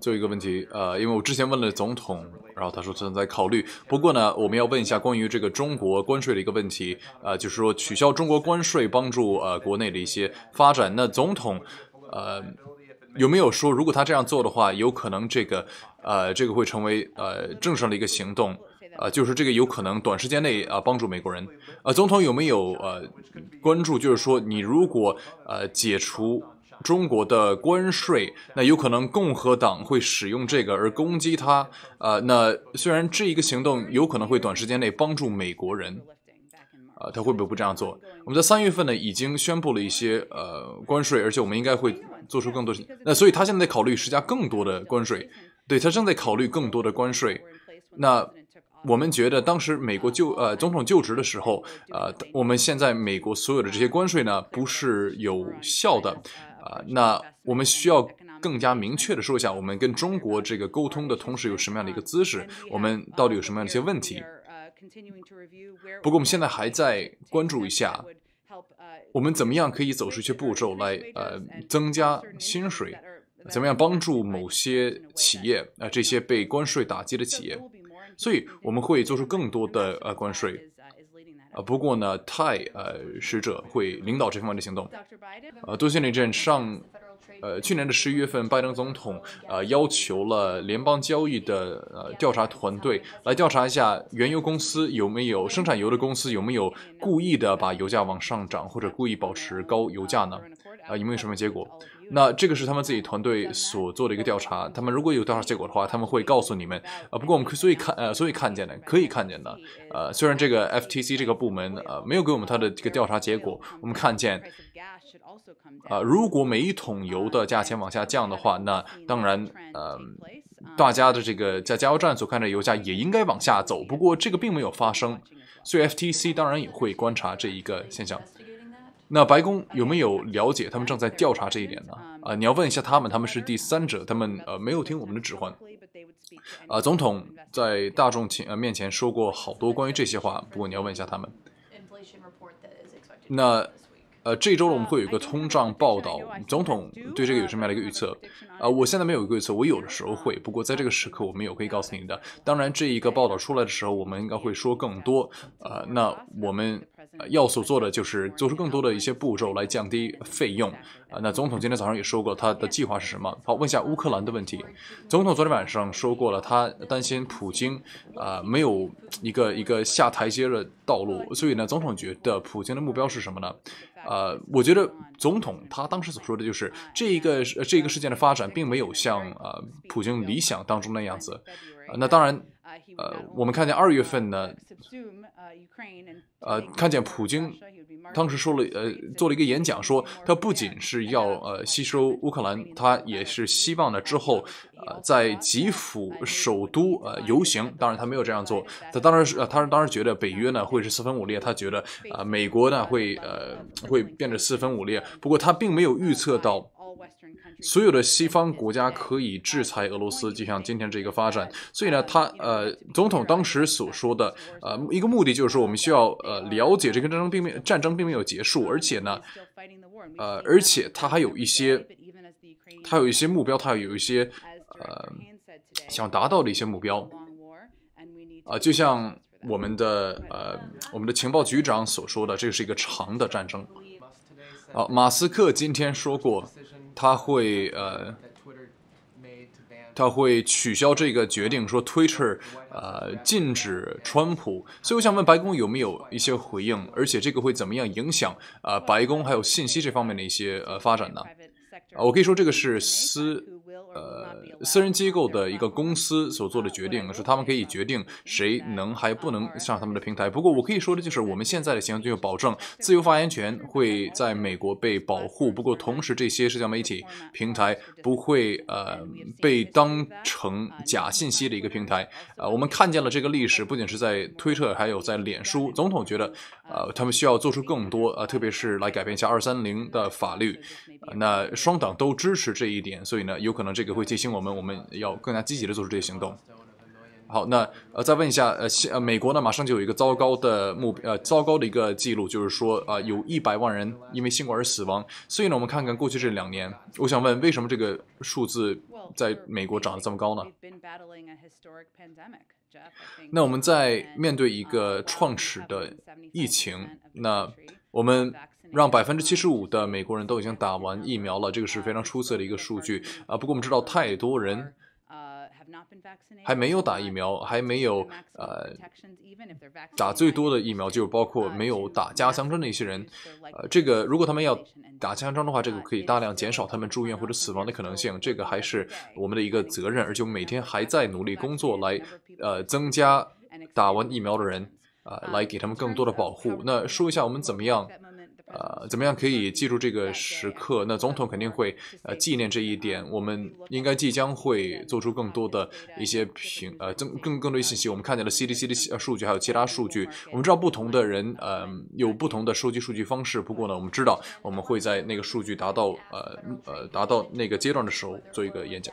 最后一个问题，呃，因为我之前问了总统，然后他说正在考虑。不过呢，我们要问一下关于这个中国关税的一个问题，呃，就是说取消中国关税，帮助呃国内的一些发展。那总统，呃，有没有说如果他这样做的话，有可能这个，呃，这个会成为呃政治上的一个行动，呃，就是这个有可能短时间内啊帮助美国人。呃，总统有没有呃关注，就是说你如果呃解除？中国的关税，那有可能共和党会使用这个而攻击他。呃，那虽然这一个行动有可能会短时间内帮助美国人，呃，他会不会不这样做？我们在三月份呢已经宣布了一些呃关税，而且我们应该会做出更多。那所以他现在考虑施加更多的关税，对他正在考虑更多的关税。那我们觉得当时美国就呃总统就职的时候，呃，我们现在美国所有的这些关税呢不是有效的。啊，那我们需要更加明确的说一下，我们跟中国这个沟通的同时有什么样的一个姿势，我们到底有什么样的一些问题？不过我们现在还在关注一下，我们怎么样可以走出一些步骤来，呃，增加薪水，怎么样帮助某些企业啊，这些被关税打击的企业？所以我们会做出更多的呃关税。啊，不过呢，泰呃使者会领导这方面的行动。呃，多谢你 j 上。呃，去年的十一月份，拜登总统呃要求了联邦交易的呃调查团队来调查一下，原油公司有没有生产油的公司有没有故意的把油价往上涨，或者故意保持高油价呢？啊，有没有什么结果？那这个是他们自己团队所做的一个调查，他们如果有调查结果的话，他们会告诉你们。啊，不过我们可以所以看呃所以看见的可以看见的。呃，虽然这个 FTC 这个部门呃没有给我们他的这个调查结果，我们看见啊，如果每一桶油的价钱往下降的话，那当然，呃，大家的这个在加油站所看的油价也应该往下走。不过这个并没有发生，所以 FTC 当然也会观察这一个现象。那白宫有没有了解？他们正在调查这一点呢？啊，你要问一下他们，他们是第三者，他们呃没有听我们的指唤。啊，总统在大众前呃面前说过好多关于这些话，不过你要问一下他们。那呃，这一周呢，我们会有一个通胀报道，总统对这个有什么样的一个预测？啊，我现在没有一个预测，我有的时候会，不过在这个时刻我没有可以告诉你的。当然，这一个报道出来的时候，我们应该会说更多。啊，那我们。要所做的就是做出更多的一些步骤来降低费用啊。那总统今天早上也说过他的计划是什么？好，问一下乌克兰的问题。总统昨天晚上说过了，他担心普京啊没有一个一个下台阶的道路，所以呢，总统觉得普京的目标是什么呢？呃，我觉得总统他当时所说的就是这一个这个事件的发展并没有像啊普京理想当中那样子。那当然。呃，我们看见二月份呢，呃，看见普京当时说了，呃，做了一个演讲，说他不仅是要呃吸收乌克兰，他也是希望呢之后呃在基辅首都呃游行。当然他没有这样做，他当然是，他是当时觉得北约呢会是四分五裂，他觉得呃美国呢会呃会变得四分五裂。不过他并没有预测到。所有的西方国家可以制裁俄罗斯，就像今天这个发展。所以呢，他呃，总统当时所说的呃，一个目的就是说，我们需要呃了解这个战争并没战争并没有结束，而且呢，呃，而且他还有一些，他有一些目标，他有一些呃想达到的一些目标啊，就像我们的呃，我们的情报局长所说的，这是一个长的战争啊。马斯克今天说过。他会呃，他会取消这个决定，说 Twitter 呃禁止川普。所以我想问白宫有没有一些回应，而且这个会怎么样影响啊白宫还有信息这方面的一些呃发展呢？啊，我可以说这个是私。呃，私人机构的一个公司所做的决定是，他们可以决定谁能还不能上他们的平台。不过我可以说的就是，我们现在的行为要保证自由发言权会在美国被保护。不过同时，这些社交媒体平台不会呃被当成假信息的一个平台。啊，我们看见了这个历史，不仅是在推特，还有在脸书。总统觉得，呃，他们需要做出更多啊，特别是来改变一下二三零的法律。那双党都支持这一点，所以呢，有可能这。这个会提醒我们，我们要更加积极的做出这些行动。好，那呃，再问一下，呃，呃，美国呢，马上就有一个糟糕的目，呃，糟糕的一个记录，就是说啊，有一百万人因为新冠而死亡。所以呢，我们看看过去这两年，我想问，为什么这个数字在美国涨得这么高呢？那我们在面对一个创始的疫情，那我们。让百分之七十五的美国人都已经打完疫苗了，这个是非常出色的一个数据啊！不过我们知道，太多人还没有打疫苗，还没有呃打最多的疫苗，就是包括没有打加强针的一些人。呃，这个如果他们要打加强针的话，这个可以大量减少他们住院或者死亡的可能性。这个还是我们的一个责任，而且我们每天还在努力工作来呃增加打完疫苗的人啊，来给他们更多的保护。那说一下我们怎么样？呃，怎么样可以记住这个时刻？那总统肯定会呃纪念这一点。我们应该即将会做出更多的一些评呃增更更多信息。我们看见了 CDC 的数据，还有其他数据。我们知道不同的人呃有不同的收集数据方式。不过呢，我们知道我们会在那个数据达到呃呃达到那个阶段的时候做一个演讲。